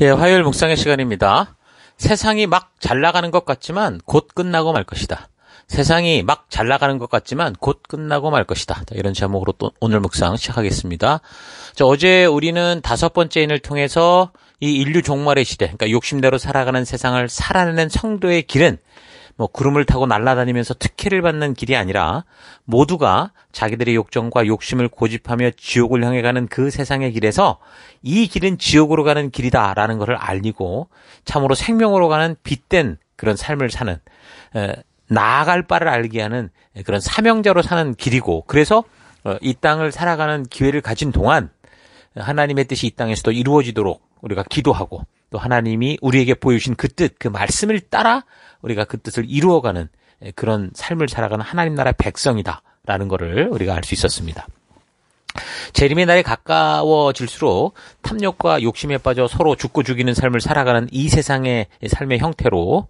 예, 화요일 묵상의 시간입니다. 세상이 막 잘 나가는 것 같지만 곧 끝나고 말 것이다. 세상이 막 잘 나가는 것 같지만 곧 끝나고 말 것이다. 이런 제목으로 또 오늘 묵상 시작하겠습니다. 자, 어제 우리는 다섯 번째 인을 통해서 이 인류 종말의 시대, 그러니까 욕심대로 살아가는 세상을 살아내는 성도의 길은 뭐 구름을 타고 날아다니면서 특혜를 받는 길이 아니라 모두가 자기들의 욕정과 욕심을 고집하며 지옥을 향해 가는 그 세상의 길에서 이 길은 지옥으로 가는 길이다라는 것을 알리고 참으로 생명으로 가는 빛된 그런 삶을 사는 에, 나아갈 바를 알게 하는 그런 사명자로 사는 길이고 그래서 어, 이 땅을 살아가는 기회를 가진 동안 하나님의 뜻이 이 땅에서도 이루어지도록 우리가 기도하고 또 하나님이 우리에게 보여주신 그 뜻, 그 말씀을 따라 우리가 그 뜻을 이루어가는 그런 삶을 살아가는 하나님 나라 백성이다라는 것을 우리가 알 수 있었습니다. 재림의 날이 가까워질수록 탐욕과 욕심에 빠져 서로 죽고 죽이는 삶을 살아가는 이 세상의 삶의 형태로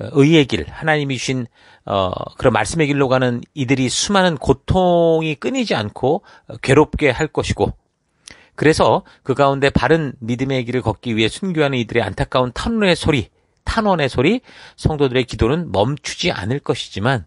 어, 의의 길, 하나님이 주신 어, 그런 말씀의 길로 가는 이들이 수많은 고통이 끊이지 않고 어, 괴롭게 할 것이고 그래서 그 가운데 바른 믿음의 길을 걷기 위해 순교하는 이들의 안타까운 탄원의 소리, 탄원의 소리, 성도들의 기도는 멈추지 않을 것이지만,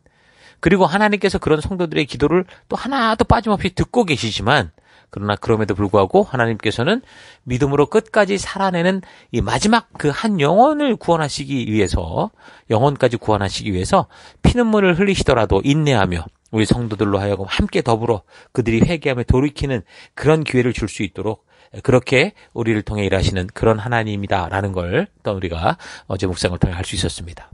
그리고 하나님께서 그런 성도들의 기도를 또 하나도 빠짐없이 듣고 계시지만, 그러나 그럼에도 불구하고 하나님께서는 믿음으로 끝까지 살아내는 이 마지막 그 한 영혼을 구원하시기 위해서 영혼까지 구원하시기 위해서 피눈물을 흘리시더라도 인내하며 우리 성도들로 하여금 함께 더불어 그들이 회개함에 돌이키는 그런 기회를 줄 수 있도록 그렇게 우리를 통해 일하시는 그런 하나님이다라는 걸 또 우리가 어제 묵상을 통해 할 수 있었습니다.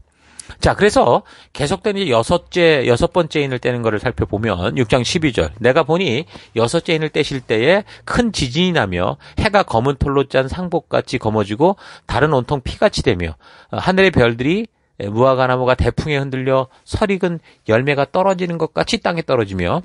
자, 그래서 계속된 이제 여섯째, 여섯 번째 인을 떼는 것을 살펴보면 6장 12절. 내가 보니 여섯째 인을 떼실 때에 큰 지진이 나며 해가 검은 톨로 짠 상복같이 검어지고 다른 온통 피같이 되며 하늘의 별들이 예, 무화과나무가 대풍에 흔들려 설익은 열매가 떨어지는 것 같이 땅에 떨어지며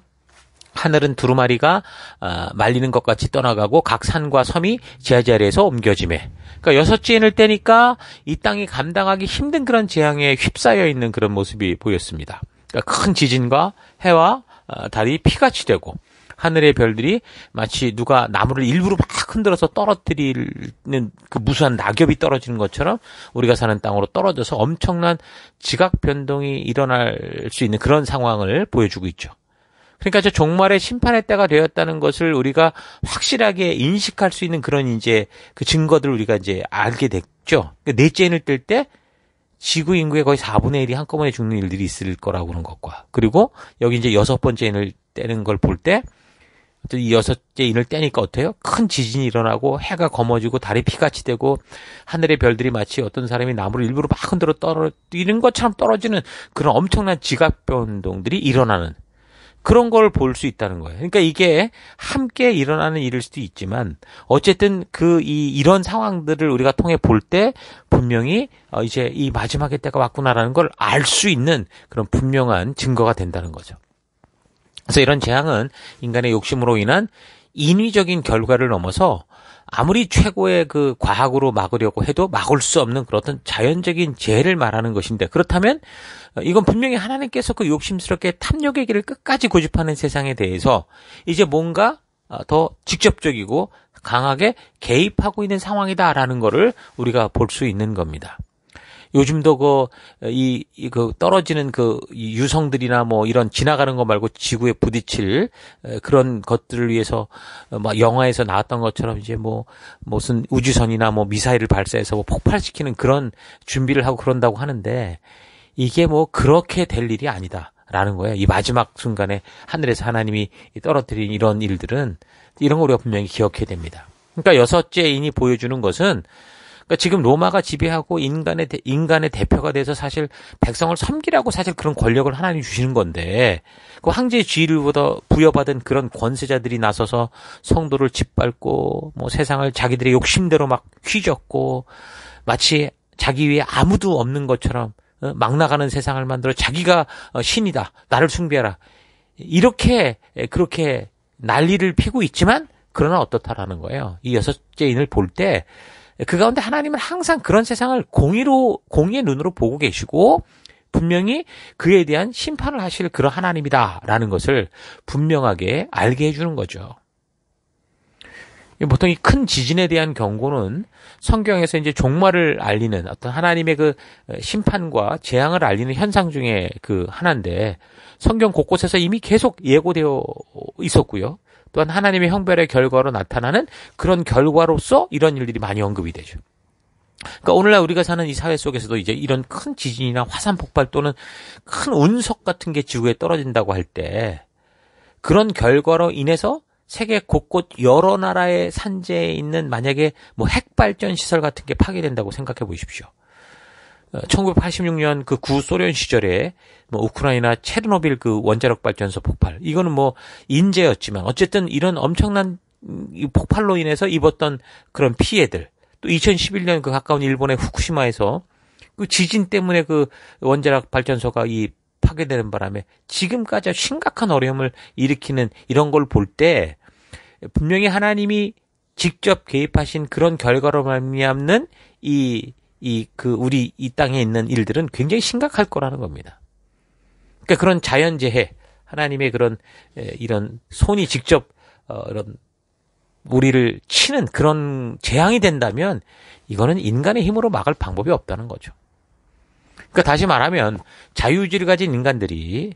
하늘은 두루마리가 아, 말리는 것 같이 떠나가고 각 산과 섬이 제자리에서 옮겨짐에 그러니까 여섯 째인을 떼니까 이 땅이 감당하기 힘든 그런 재앙에 휩싸여 있는 그런 모습이 보였습니다. 그러니까 큰 지진과 해와 아, 달이 피같이 되고 하늘의 별들이 마치 누가 나무를 일부러 막 흔들어서 떨어뜨리는 그 무수한 낙엽이 떨어지는 것처럼 우리가 사는 땅으로 떨어져서 엄청난 지각 변동이 일어날 수 있는 그런 상황을 보여주고 있죠. 그러니까 저 종말의 심판의 때가 되었다는 것을 우리가 확실하게 인식할 수 있는 그런 이제 그 증거들을 우리가 이제 알게 됐죠. 그러니까 넷째인을 뜰 때 지구 인구의 거의 4분의 1이 한꺼번에 죽는 일들이 있을 거라고 그런 것과 그리고 여기 이제 여섯 번째 인을 떼는 걸볼때 이 여섯째 인을 떼니까 어때요? 큰 지진이 일어나고 해가 검어지고 달이 피같이 되고 하늘의 별들이 마치 어떤 사람이 나무를 일부러 막 흔들어 떨어 뛰는 것처럼 떨어지는 그런 엄청난 지각 변동들이 일어나는 그런 걸 볼 수 있다는 거예요. 그러니까 이게 함께 일어나는 일일 수도 있지만 어쨌든 그 이 이런 상황들을 우리가 통해 볼 때 분명히 어 이제 이 마지막의 때가 왔구나라는 걸 알 수 있는 그런 분명한 증거가 된다는 거죠. 그래서 이런 재앙은 인간의 욕심으로 인한 인위적인 결과를 넘어서 아무리 최고의 그 과학으로 막으려고 해도 막을 수 없는 그런 어 자연적인 재해를 말하는 것인데 그렇다면 이건 분명히 하나님께서 그 욕심스럽게 탐욕의 길을 끝까지 고집하는 세상에 대해서 이제 뭔가 더 직접적이고 강하게 개입하고 있는 상황이다라는 거를 우리가 볼 수 있는 겁니다. 요즘도 그, 이, 이, 그, 떨어지는 그 유성들이나 뭐 이런 지나가는 거 말고 지구에 부딪힐 그런 것들을 위해서 어, 막 영화에서 나왔던 것처럼 이제 뭐 무슨 우주선이나 뭐 미사일을 발사해서 뭐 폭발시키는 그런 준비를 하고 그런다고 하는데 이게 뭐 그렇게 될 일이 아니다. 라는 거예요. 이 마지막 순간에 하늘에서 하나님이 떨어뜨린 이런 일들은 이런 거 우리가 분명히 기억해야 됩니다. 그러니까 여섯째 인이 보여주는 것은 그러니까 지금 로마가 지배하고 인간의 대, 인간의 대표가 돼서 사실 백성을 섬기라고 사실 그런 권력을 하나님 이 주시는 건데 그 황제의 지위를보다 부여받은 그런 권세자들이 나서서 성도를 짓밟고 뭐 세상을 자기들의 욕심대로 막 휘젓고 마치 자기 위에 아무도 없는 것처럼 어, 막 나가는 세상을 만들어 자기가 어, 신이다 나를 숭배하라 이렇게 그렇게 난리를 피고 있지만 그러나 어떻다라는 거예요. 이 여섯째 인을 볼때 예, 그 가운데 하나님은 항상 그런 세상을 공의로 공의의 눈으로 보고 계시고 분명히 그에 대한 심판을 하실 그런 하나님이다라는 것을 분명하게 알게 해주는 거죠. 보통 이 큰 지진에 대한 경고는 성경에서 이제 종말을 알리는 어떤 하나님의 그 심판과 재앙을 알리는 현상 중에 그 하나인데 성경 곳곳에서 이미 계속 예고되어 있었고요. 또한 하나님의 형별의 결과로 나타나는 그런 결과로서 이런 일들이 많이 언급이 되죠. 그러니까 오늘날 우리가 사는 이 사회 속에서도 이제 이런 큰 지진이나 화산 폭발 또는 큰 운석 같은 게 지구에 떨어진다고 할 때 그런 결과로 인해서 세계 곳곳 여러 나라의 산재에 있는 만약에 뭐 핵발전 시설 같은 게 파괴된다고 생각해 보십시오. 1986년 그 구소련 시절에 뭐 우크라이나 체르노빌 그 원자력 발전소 폭발 이거는 뭐 인재였지만 어쨌든 이런 엄청난 이 폭발로 인해서 입었던 그런 피해들 또 2011년 그 가까운 일본의 후쿠시마에서 그 지진 때문에 그 원자력 발전소가 이 파괴되는 바람에 지금까지 심각한 어려움을 일으키는 이런 걸 볼 때 분명히 하나님이 직접 개입하신 그런 결과로 말미암는 이 이그 우리 이 땅에 있는 일들은 굉장히 심각할 거라는 겁니다. 그러니까 그런 자연 재해, 하나님의 그런 이런 손이 직접 어, 이런 우리를 치는 그런 재앙이 된다면 이거는 인간의 힘으로 막을 방법이 없다는 거죠. 그러니까 다시 말하면 자유의지를 가진 인간들이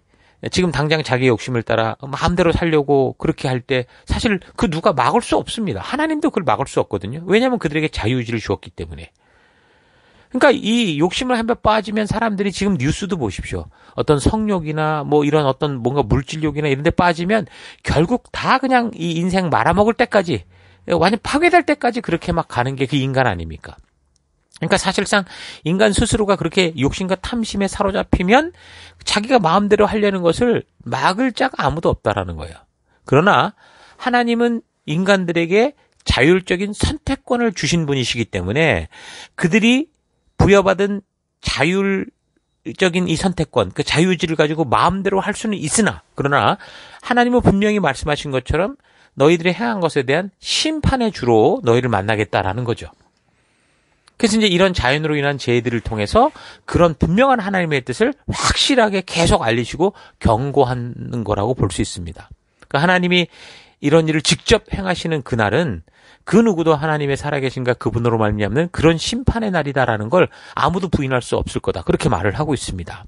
지금 당장 자기 욕심을 따라 마음대로 살려고 그렇게 할 때 사실 그 누가 막을 수 없습니다. 하나님도 그걸 막을 수 없거든요. 왜냐하면 그들에게 자유의지를 주었기 때문에. 그러니까 이 욕심을 한 번 빠지면 사람들이 지금 뉴스도 보십시오. 어떤 성욕이나 뭐 이런 어떤 뭔가 물질욕이나 이런 데 빠지면 결국 다 그냥 이 인생 말아먹을 때까지 완전 파괴될 때까지 그렇게 막 가는 게 그 인간 아닙니까? 그러니까 사실상 인간 스스로가 그렇게 욕심과 탐심에 사로잡히면 자기가 마음대로 하려는 것을 막을 자가 아무도 없다라는 거예요. 그러나 하나님은 인간들에게 자율적인 선택권을 주신 분이시기 때문에 그들이 부여받은 자율 적인 이 선택권, 그자유지를 가지고 마음대로 할 수는 있으나, 그러나, 하나님은 분명히 말씀하신 것처럼 너희들의 행한 것에 대한 심판의 주로 너희를 만나겠다라는 거죠. 그래서 이제 이런 자연으로 인한 재해들을 통해서 그런 분명한 하나님의 뜻을 확실하게 계속 알리시고 경고하는 거라고 볼 수 있습니다. 그러니까 하나님이 이런 일을 직접 행하시는 그날은 그 누구도 하나님의 살아계신가 그분으로 말미암는 그런 심판의 날이다라는 걸 아무도 부인할 수 없을 거다. 그렇게 말을 하고 있습니다.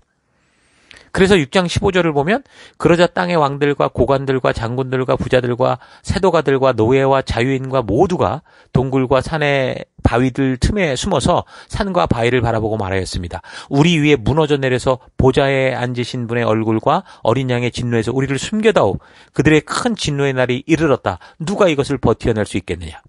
그래서 6장 15절을 보면 그러자 땅의 왕들과 고관들과 장군들과 부자들과 세도가들과 노예와 자유인과 모두가 동굴과 산의 바위들 틈에 숨어서 산과 바위를 바라보고 말하였습니다. 우리 위에 무너져 내려서 보좌에 앉으신 분의 얼굴과 어린 양의 진노에서 우리를 숨겨다오. 그들의 큰 진노의 날이 이르렀다. 누가 이것을 버텨낼 수 있겠느냐?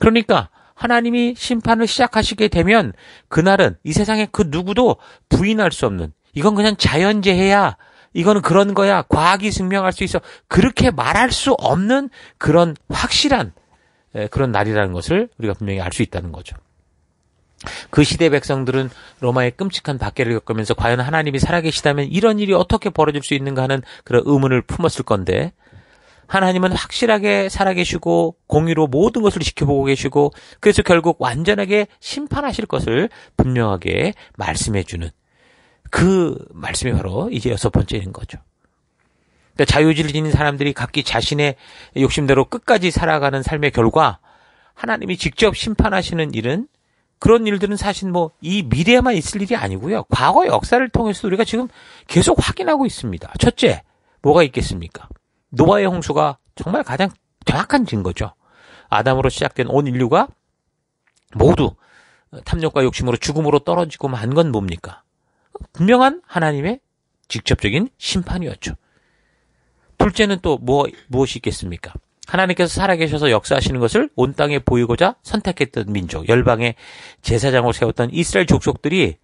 그러니까 하나님이 심판을 시작하시게 되면 그날은 이 세상의 그 누구도 부인할 수 없는 이건 그냥 자연재해야. 이거는 그런 거야. 과학이 증명할 수 있어. 그렇게 말할 수 없는 그런 확실한 그런 날이라는 것을 우리가 분명히 알 수 있다는 거죠. 그 시대 백성들은 로마의 끔찍한 박해를 겪으면서 과연 하나님이 살아계시다면 이런 일이 어떻게 벌어질 수 있는가 하는 그런 의문을 품었을 건데 하나님은 확실하게 살아계시고 공의로 모든 것을 지켜보고 계시고 그래서 결국 완전하게 심판하실 것을 분명하게 말씀해주는 그 말씀이 바로 이제 여섯 번째인 거죠. 그러니까 자유의지를 지닌 사람들이 각기 자신의 욕심대로 끝까지 살아가는 삶의 결과 하나님이 직접 심판하시는 일은 그런 일들은 사실 뭐 이 미래에만 있을 일이 아니고요. 과거 역사를 통해서 우리가 지금 계속 확인하고 있습니다. 첫째, 뭐가 있겠습니까? 노아의 홍수가 정말 가장 정확한 증거죠. 아담으로 시작된 온 인류가 모두 어, 탐욕과 욕심으로 죽음으로 떨어지고 만 건 뭡니까? 분명한 하나님의 직접적인 심판이었죠. 둘째는 또 뭐, 무엇이 있겠습니까? 하나님께서 살아계셔서 역사하시는 것을 온 땅에 보이고자 선택했던 민족, 열방의 제사장으로 세웠던 이스라엘 족속들이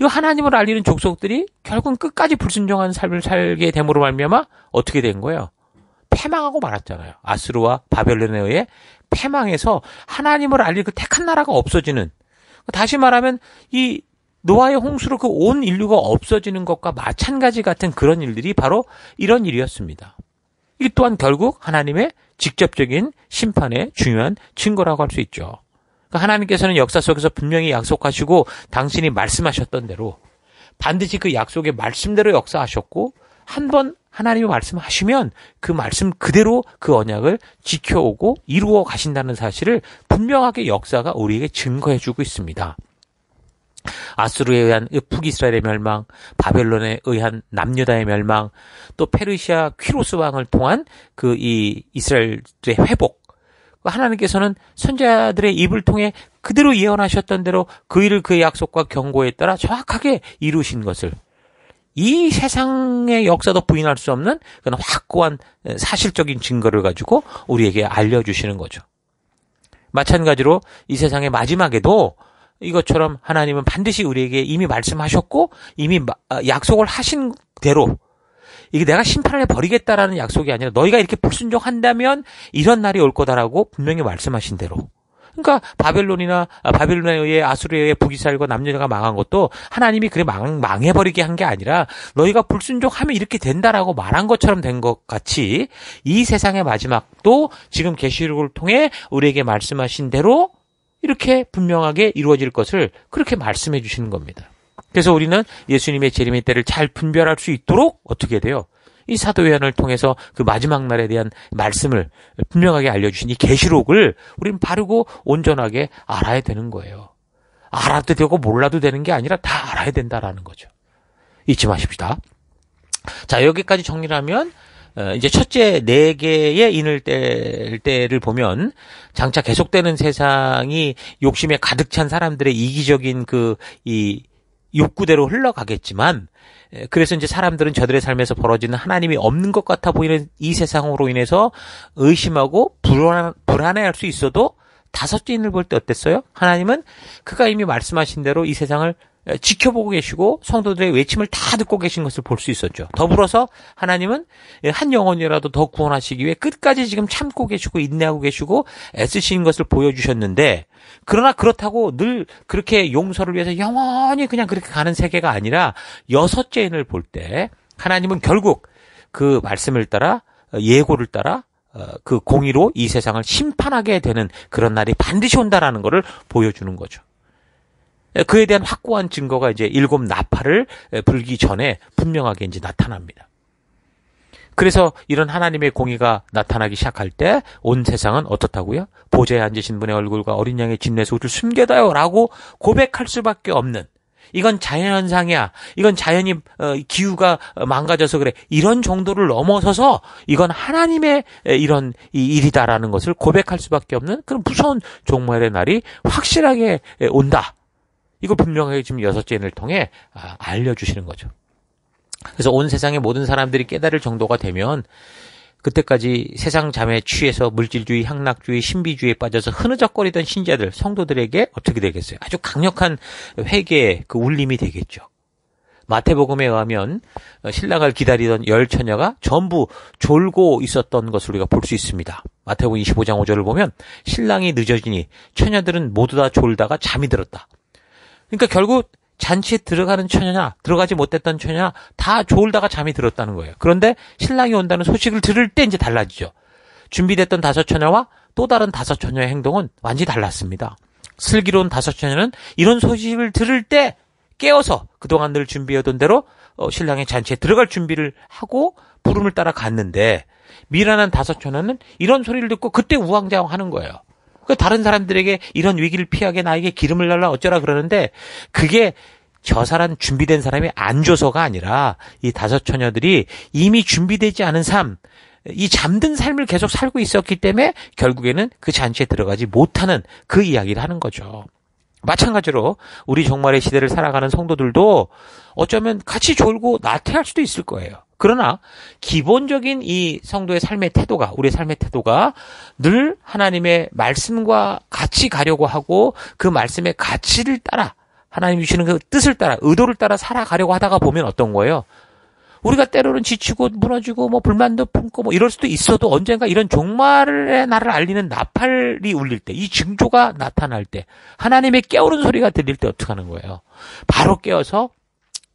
이 하나님을 알리는 족속들이 결국은 끝까지 불순종한 삶을 살게 됨으로 말미암아 어떻게 된 거예요? 패망하고 말았잖아요. 아스루와 바벨론에 의해 패망해서 하나님을 알릴 그 택한 나라가 없어지는 다시 말하면 이 노아의 홍수로 그 온 인류가 없어지는 것과 마찬가지 같은 그런 일들이 바로 이런 일이었습니다. 이 또한 결국 하나님의 직접적인 심판의 중요한 증거라고 할 수 있죠. 그러니까 하나님께서는 역사 속에서 분명히 약속하시고 당신이 말씀하셨던 대로 반드시 그 약속의 말씀대로 역사하셨고 한 번 하나님이 말씀하시면 그 말씀 그대로 그 언약을 지켜오고 이루어 가신다는 사실을 분명하게 역사가 우리에게 증거해주고 있습니다. 아수르에 의한 북이스라엘의 멸망, 바벨론에 의한 남유다의 멸망, 또 페르시아 퀴로스 왕을 통한 그 이 이스라엘의 회복. 그 하나님께서는 선자들의 입을 통해 그대로 예언하셨던 대로 그 일을 그의 약속과 경고에 따라 정확하게 이루신 것을 이 세상의 역사도 부인할 수 없는 그런 확고한 사실적인 증거를 가지고 우리에게 알려주시는 거죠. 마찬가지로 이 세상의 마지막에도 이것처럼 하나님은 반드시 우리에게 이미 말씀하셨고 이미 아, 약속을 하신 대로 이게 내가 심판을 해버리겠다라는 약속이 아니라 너희가 이렇게 불순종한다면 이런 날이 올 거다라고 분명히 말씀하신 대로. 그러니까 바벨론이나 아, 바벨론에 의해 아수르에 의해 북이스라남녀가 망한 것도 하나님이 그래 망, 망해버리게 한 게 아니라 너희가 불순종하면 이렇게 된다라고 말한 것처럼 된 것 같이 이 세상의 마지막도 지금 계시록을 통해 우리에게 말씀하신 대로 이렇게 분명하게 이루어질 것을 그렇게 말씀해 주시는 겁니다. 그래서 우리는 예수님의 재림의 때를 잘 분별할 수 있도록 어떻게 돼요? 이 사도 요한을 통해서 그 마지막 날에 대한 말씀을 분명하게 알려주신 이 계시록을 우리는 바르고 온전하게 알아야 되는 거예요. 알아도 되고 몰라도 되는 게 아니라 다 알아야 된다라는 거죠. 잊지 마십시다. 자 여기까지 정리하면 를 어, 이제 첫째 네 개의 인을 때 때를 보면 장차 계속되는 세상이 욕심에 가득 찬 사람들의 이기적인 그 이 욕구대로 흘러가겠지만 그래서 이제 사람들은 저들의 삶에서 벌어지는 하나님이 없는 것 같아 보이는 이 세상으로 인해서 의심하고 불안, 불안해할 수 있어도 다섯째 인을 볼 때 어땠어요? 하나님은 그가 이미 말씀하신 대로 이 세상을 지켜보고 계시고 성도들의 외침을 다 듣고 계신 것을 볼 수 있었죠. 더불어서 하나님은 한 영혼이라도 더 구원하시기 위해 끝까지 지금 참고 계시고 인내하고 계시고 애쓰시는 것을 보여주셨는데 그러나 그렇다고 늘 그렇게 용서를 위해서 영원히 그냥 그렇게 가는 세계가 아니라 여섯째 인을 볼 때 하나님은 결국 그 말씀을 따라 예고를 따라 어, 그 공의로 이 세상을 심판하게 되는 그런 날이 반드시 온다라는 것을 보여주는 거죠. 예, 그에 대한 확고한 증거가 이제 일곱 나팔을 예, 불기 전에 분명하게 이제 나타납니다. 그래서 이런 하나님의 공의가 나타나기 시작할 때 온 세상은 어떻다고요? 보좌에 앉으신 분의 얼굴과 어린 양의 진내에서 우리를 숨겨다요라고 고백할 수밖에 없는 이건 자연현상이야. 이건 자연이 어, 기후가 망가져서 그래. 이런 정도를 넘어서서 이건 하나님의 이런 일이다라는 것을 고백할 수밖에 없는 그런 무서운 종말의 날이 확실하게 온다. 이거 분명하게 지금 여섯째 인을 통해 아, 알려주시는 거죠. 그래서 온 세상의 모든 사람들이 깨달을 정도가 되면 그때까지 세상 잠에 취해서 물질주의, 향락주의, 신비주의에 빠져서 흐느적거리던 신자들, 성도들에게 어떻게 되겠어요? 아주 강력한 회개의 그 울림이 되겠죠. 마태복음에 의하면 어, 신랑을 기다리던 열 처녀가 전부 졸고 있었던 것을 우리가 볼 수 있습니다. 마태복음 25장 5절을 보면 신랑이 늦어지니 처녀들은 모두 다 졸다가 잠이 들었다. 그러니까 결국 잔치에 들어가는 처녀냐, 들어가지 못했던 처녀냐, 다 졸다가 잠이 들었다는 거예요. 그런데 신랑이 온다는 소식을 들을 때 이제 달라지죠. 준비됐던 다섯 처녀와 또 다른 다섯 처녀의 행동은 완전히 달랐습니다. 슬기로운 다섯 처녀는 이런 소식을 들을 때 깨어서 그동안 늘 준비해둔 대로 어, 신랑의 잔치에 들어갈 준비를 하고 부름을 따라 갔는데 미란한 다섯 처녀는 이런 소리를 듣고 그때 우왕좌왕 하는 거예요. 그 다른 사람들에게 이런 위기를 피하게 나에게 기름을 날라 어쩌라 그러는데 그게 저 사람 준비된 사람이 안 줘서가 아니라 이 다섯 처녀들이 이미 준비되지 않은 삶, 이 잠든 삶을 계속 살고 있었기 때문에 결국에는 그 잔치에 들어가지 못하는 그 이야기를 하는 거죠. 마찬가지로 우리 종말의 시대를 살아가는 성도들도 어쩌면 같이 졸고 나태할 수도 있을 거예요. 그러나 기본적인 이 성도의 삶의 태도가 우리의 삶의 태도가 늘 하나님의 말씀과 같이 가려고 하고 그 말씀의 가치를 따라 하나님이 주시는 그 뜻을 따라 의도를 따라 살아가려고 하다가 보면 어떤 거예요? 우리가 때로는 지치고 무너지고 뭐 불만도 품고 뭐 이럴 수도 있어도 언젠가 이런 종말의 날을 알리는 나팔이 울릴 때 이 징조가 나타날 때 하나님의 깨우는 소리가 들릴 때 어떻게 하는 거예요? 바로 깨어서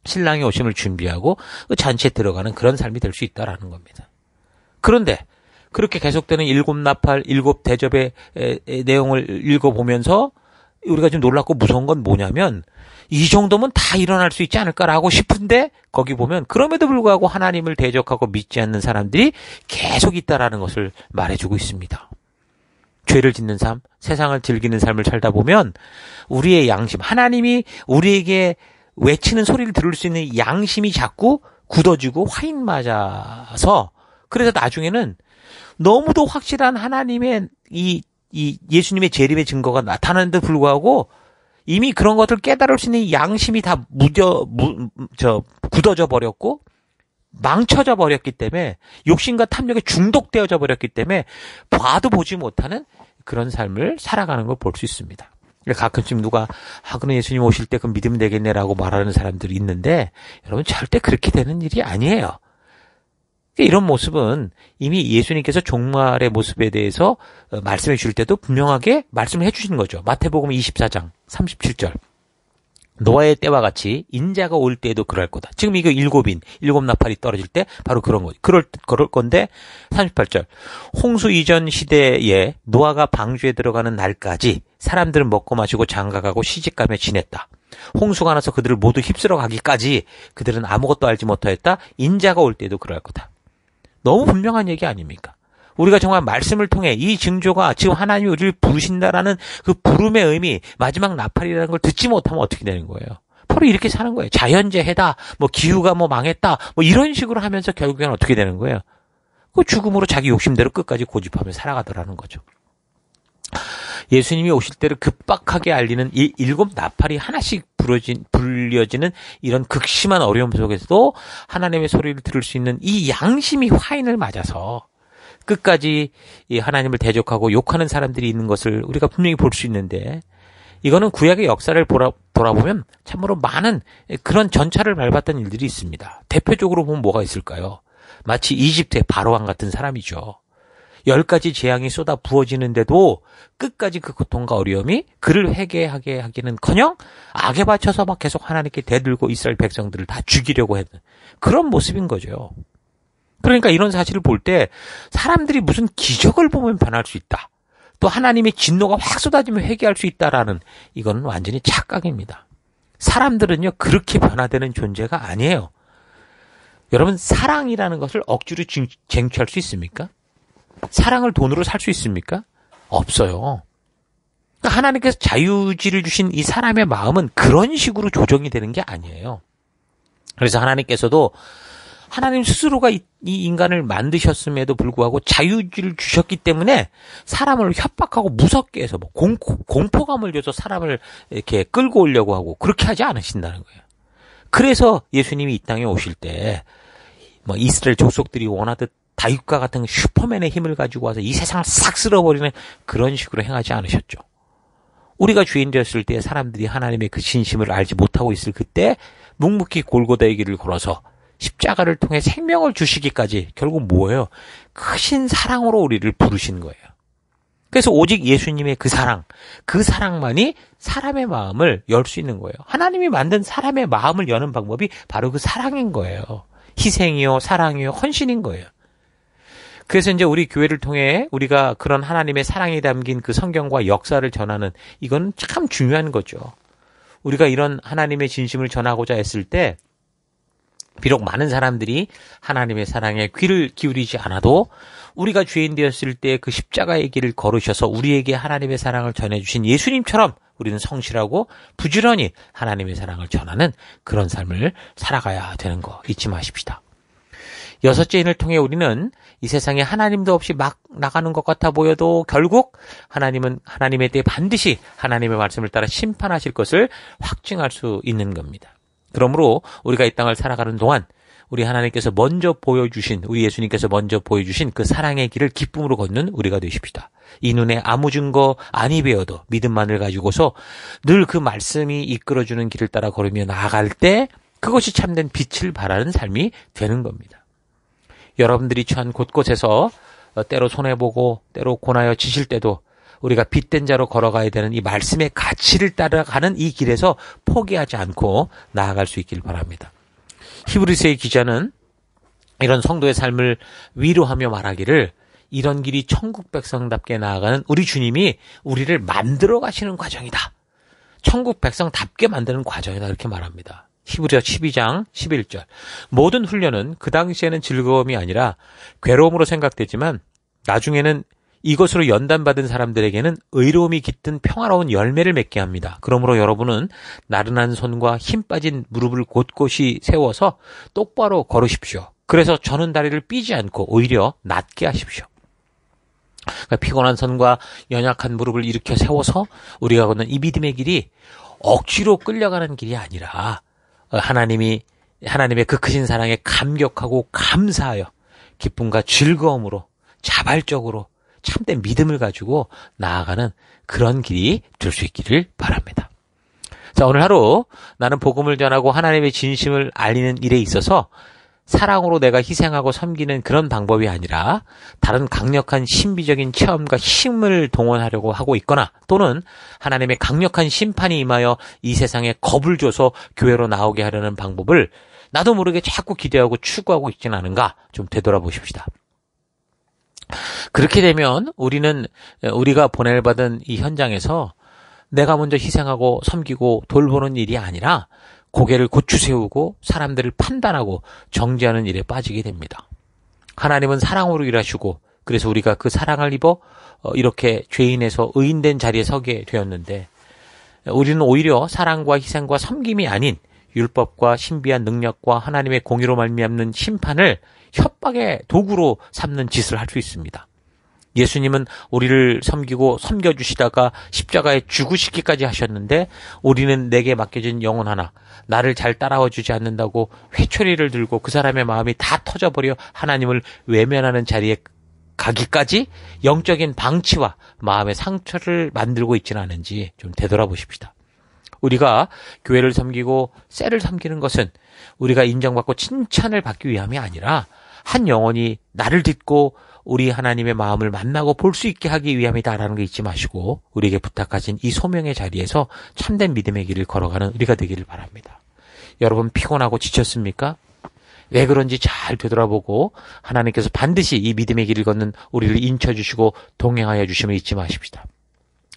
신랑의 오심을 준비하고 그 잔치에 들어가는 그런 삶이 될 수 있다라는 겁니다. 그런데 그렇게 계속되는 일곱 나팔, 일곱 대접의 내용을 읽어보면서 우리가 좀 놀랍고 무서운 건 뭐냐면 이 정도면 다 일어날 수 있지 않을까라고 싶은데 거기 보면 그럼에도 불구하고 하나님을 대적하고 믿지 않는 사람들이 계속 있다라는 것을 말해주고 있습니다. 죄를 짓는 삶, 세상을 즐기는 삶을 살다 보면 우리의 양심, 하나님이 우리에게 외치는 소리를 들을 수 있는 양심이 자꾸 굳어지고 화인 맞아서 그래서 나중에는 너무도 확실한 하나님의 이, 이 예수님의 재림의 증거가 나타나는데 불구하고 이미 그런 것을 깨달을 수 있는 양심이 다 무뎌 무, 저 굳어져 버렸고 망쳐져 버렸기 때문에 욕심과 탐욕에 중독되어져 버렸기 때문에 봐도 보지 못하는 그런 삶을 살아가는 걸 볼 수 있습니다. 가끔쯤 누가 아 그럼 예수님 오실 때 그 믿음 되겠네라고 말하는 사람들이 있는데 여러분 절대 그렇게 되는 일이 아니에요. 그러니까 이런 모습은 이미 예수님께서 종말의 모습에 대해서 어, 말씀해 주실 때도 분명하게 말씀을 해주시는 거죠. 마태복음 24장 37절. 노아의 때와 같이 인자가 올 때에도 그럴 거다. 지금 이거 일곱인, 일곱 나팔이 떨어질 때 바로 그런 거지. 그럴, 그럴 건데, 38절. 홍수 이전 시대에 노아가 방주에 들어가는 날까지 사람들은 먹고 마시고 장가가고 시집가며 지냈다. 홍수가 나서 그들을 모두 휩쓸어 가기까지 그들은 아무것도 알지 못하였다. 인자가 올 때도 그럴 거다. 너무 분명한 얘기 아닙니까? 우리가 정말 말씀을 통해 이 증조가 지금 하나님이 우리를 부르신다라는 그 부름의 의미, 마지막 나팔이라는 걸 듣지 못하면 어떻게 되는 거예요? 바로 이렇게 사는 거예요. 자연재해다, 뭐 기후가 뭐 망했다, 뭐 이런 식으로 하면서 결국엔 어떻게 되는 거예요? 그 죽음으로 자기 욕심대로 끝까지 고집하며 살아가더라는 거죠. 예수님이 오실 때를 급박하게 알리는 이 일곱 나팔이 하나씩 부러진, 불려지는 이런 극심한 어려움 속에서도 하나님의 소리를 들을 수 있는 이 양심이 화인을 맞아서 끝까지 이 하나님을 대적하고 욕하는 사람들이 있는 것을 우리가 분명히 볼 수 있는데 이거는 구약의 역사를 보라, 돌아보면 참으로 많은 그런 전차를 밟았던 일들이 있습니다. 대표적으로 보면 뭐가 있을까요? 마치 이집트의 바로왕 같은 사람이죠. 열 가지 재앙이 쏟아 부어지는데도 끝까지 그 고통과 어려움이 그를 회개하게 하기는커녕 악에 바쳐서 막 계속 하나님께 대들고 이스라엘 백성들을 다 죽이려고 했는 그런 모습인 거죠. 그러니까 이런 사실을 볼 때 사람들이 무슨 기적을 보면 변할 수 있다. 또 하나님의 진노가 확 쏟아지면 회개할 수 있다라는 이거는 완전히 착각입니다. 사람들은요 그렇게 변화되는 존재가 아니에요. 여러분 사랑이라는 것을 억지로 쟁취할 수 있습니까? 사랑을 돈으로 살 수 있습니까? 없어요. 그러니까 하나님께서 자유지를 주신 이 사람의 마음은 그런 식으로 조정이 되는 게 아니에요. 그래서 하나님께서도 하나님 스스로가 이, 이 인간을 만드셨음에도 불구하고 자유를 주셨기 때문에 사람을 협박하고 무섭게 해서 뭐 공포, 공포감을 줘서 사람을 이렇게 끌고 오려고 하고 그렇게 하지 않으신다는 거예요. 그래서 예수님이 이 땅에 오실 때 뭐 이스라엘 족속들이 원하듯 다윗과 같은 슈퍼맨의 힘을 가지고 와서 이 세상을 싹 쓸어버리는 그런 식으로 행하지 않으셨죠. 우리가 주인 되었을 때 사람들이 하나님의 그 진심을 알지 못하고 있을 그때 묵묵히 골고다의 길을 걸어서 십자가를 통해 생명을 주시기까지 결국 뭐예요? 크신 사랑으로 우리를 부르신 거예요. 그래서 오직 예수님의 그 사랑, 그 사랑만이 사람의 마음을 열 수 있는 거예요. 하나님이 만든 사람의 마음을 여는 방법이 바로 그 사랑인 거예요. 희생이요, 사랑이요, 헌신인 거예요. 그래서 이제 우리 교회를 통해 우리가 그런 하나님의 사랑이 담긴 그 성경과 역사를 전하는 이건 참 중요한 거죠. 우리가 이런 하나님의 진심을 전하고자 했을 때 비록 많은 사람들이 하나님의 사랑에 귀를 기울이지 않아도 우리가 죄인 되었을 때 그 십자가의 길을 걸으셔서 우리에게 하나님의 사랑을 전해주신 예수님처럼 우리는 성실하고 부지런히 하나님의 사랑을 전하는 그런 삶을 살아가야 되는 거 잊지 마십시다. 여섯째인을 통해 우리는 이 세상에 하나님도 없이 막 나가는 것 같아 보여도 결국 하나님은 하나님에 대해 반드시 하나님의 말씀을 따라 심판하실 것을 확증할 수 있는 겁니다. 그러므로 우리가 이 땅을 살아가는 동안 우리 하나님께서 먼저 보여주신 우리 예수님께서 먼저 보여주신 그 사랑의 길을 기쁨으로 걷는 우리가 되십시다. 이 눈에 아무 증거 아니 배어도 믿음만을 가지고서 늘 그 말씀이 이끌어주는 길을 따라 걸으며 나아갈 때 그것이 참된 빛을 발하는 삶이 되는 겁니다. 여러분들이 처한 곳곳에서 어, 때로 손해보고 때로 고나여 지실 때도 우리가 빛된 자로 걸어가야 되는 이 말씀의 가치를 따라가는 이 길에서 포기하지 않고 나아갈 수있기를 바랍니다. 히브리스의 기자는 이런 성도의 삶을 위로하며 말하기를 이런 길이 천국 백성답게 나아가는 우리 주님이 우리를 만들어 가시는 과정이다. 천국 백성답게 만드는 과정이다. 이렇게 말합니다. 히브리어 12장 11절. 모든 훈련은 그 당시에는 즐거움이 아니라 괴로움으로 생각되지만 나중에는 이것으로 연단받은 사람들에게는 의로움이 깃든 평화로운 열매를 맺게 합니다. 그러므로 여러분은 나른한 손과 힘 빠진 무릎을 곳곳이 세워서 똑바로 걸으십시오. 그래서 저는 다리를 삐지 않고 오히려 낮게 하십시오. 그러니까 피곤한 손과 연약한 무릎을 일으켜 세워서 우리가 걷는 이 믿음의 길이 억지로 끌려가는 길이 아니라 어, 하나님이 하나님의 그 크신 사랑에 감격하고 감사하여 기쁨과 즐거움으로 자발적으로 참된 믿음을 가지고 나아가는 그런 길이 될 수 있기를 바랍니다. 자, 오늘 하루 나는 복음을 전하고 하나님의 진심을 알리는 일에 있어서 사랑으로 내가 희생하고 섬기는 그런 방법이 아니라 다른 강력한 신비적인 체험과 힘을 동원하려고 하고 있거나 또는 하나님의 강력한 심판이 임하여 이 세상에 겁을 줘서 교회로 나오게 하려는 방법을 나도 모르게 자꾸 기대하고 추구하고 있지는 않은가 좀 되돌아보십시다. 그렇게 되면 우리는 우리가 보낼 받은 이 현장에서 내가 먼저 희생하고 섬기고 돌보는 일이 아니라 고개를 고추 세우고 사람들을 판단하고 정지하는 일에 빠지게 됩니다. 하나님은 사랑으로 일하시고 그래서 우리가 그 사랑을 입어 어, 이렇게 죄인에서 의인된 자리에 서게 되었는데 우리는 오히려 사랑과 희생과 섬김이 아닌 율법과 신비한 능력과 하나님의 공의로 말미암는 심판을 협박의 도구로 삼는 짓을 할 수 있습니다. 예수님은 우리를 섬기고 섬겨주시다가 십자가에 죽으시기까지 하셨는데 우리는 내게 맡겨진 영혼 하나, 나를 잘 따라와 주지 않는다고 회초리를 들고 그 사람의 마음이 다 터져버려 하나님을 외면하는 자리에 가기까지 영적인 방치와 마음의 상처를 만들고 있지는 않은지 좀 되돌아보십시다. 우리가 교회를 섬기고 쇠를 섬기는 것은 우리가 인정받고 칭찬을 받기 위함이 아니라 한 영혼이 나를 듣고 우리 하나님의 마음을 만나고 볼 수 있게 하기 위함이다라는 게 잊지 마시고 우리에게 부탁하신 이 소명의 자리에서 참된 믿음의 길을 걸어가는 우리가 되기를 바랍니다. 여러분 피곤하고 지쳤습니까? 왜 그런지 잘 되돌아보고 하나님께서 반드시 이 믿음의 길을 걷는 우리를 인쳐 주시고 동행하여 주심을 잊지 마십시다.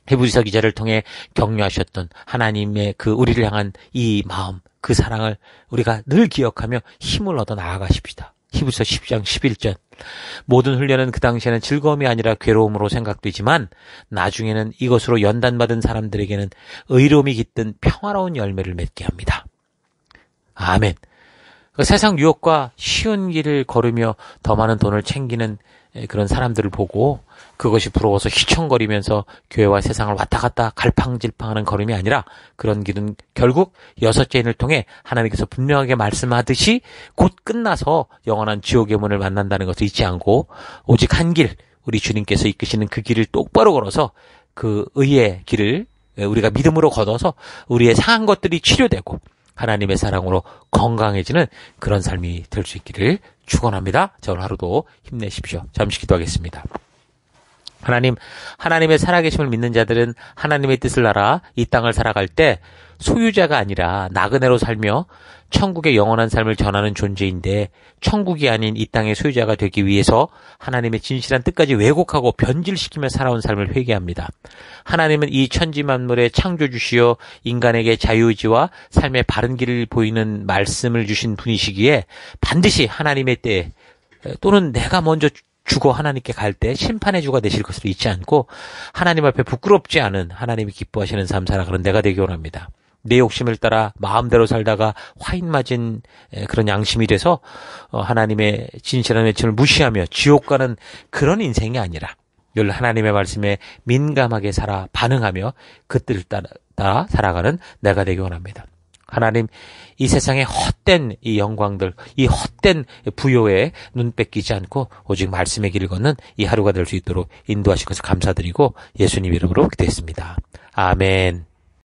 해부지사 기자를 통해 격려하셨던 하나님의 그 우리를 향한 이 마음, 그 사랑을 우리가 늘 기억하며 힘을 얻어 나아가십시다. 히브리서 10장 11절. 모든 훈련은 그 당시에는 즐거움이 아니라 괴로움으로 생각되지만 나중에는 이것으로 연단받은 사람들에게는 의로움이 깃든 평화로운 열매를 맺게 합니다. 아멘. 그 세상 유혹과 쉬운 길을 걸으며 더 많은 돈을 챙기는 그런 사람들을 보고 그것이 부러워서 휘청거리면서 교회와 세상을 왔다 갔다 갈팡질팡하는 걸음이 아니라 그런 길은 결국 여섯째 인을 통해 하나님께서 분명하게 말씀하듯이 곧 끝나서 영원한 지옥의 문을 만난다는 것을 잊지 않고 오직 한 길, 우리 주님께서 이끄시는 그 길을 똑바로 걸어서 그 의의 길을 우리가 믿음으로 걷어서 우리의 상한 것들이 치료되고 하나님의 사랑으로 건강해지는 그런 삶이 될 수 있기를 축원합니다. 저 오늘 하루도 힘내십시오. 잠시 기도하겠습니다. 하나님, 하나님의 살아계심을 믿는 자들은 하나님의 뜻을 알아 이 땅을 살아갈 때 소유자가 아니라 나그네로 살며 천국의 영원한 삶을 전하는 존재인데 천국이 아닌 이 땅의 소유자가 되기 위해서 하나님의 진실한 뜻까지 왜곡하고 변질시키며 살아온 삶을 회개합니다. 하나님은 이 천지 만물의 창조주시여 인간에게 자유의지와 삶의 바른 길을 보이는 말씀을 주신 분이시기에 반드시 하나님의 때 또는 내가 먼저 주어 하나님께 갈 때 심판의 주가 되실 것으로 잊지 않고 하나님 앞에 부끄럽지 않은 하나님이 기뻐하시는 삶 살아가는 내가 되기 원합니다. 내 욕심을 따라 마음대로 살다가 화인 맞은 그런 양심이 돼서 어, 하나님의 진실한 외침을 무시하며 지옥 가는 그런 인생이 아니라 늘 하나님의 말씀에 민감하게 살아 반응하며 그뜻을 따라 살아가는 내가 되기 원합니다. 하나님 이 세상의 헛된 이 영광들, 이 헛된 부요에 눈 뺏기지 않고 오직 말씀의 길을 걷는 이 하루가 될 수 있도록 인도하신 것을 감사드리고 예수님 이름으로 기도했습니다. 아멘.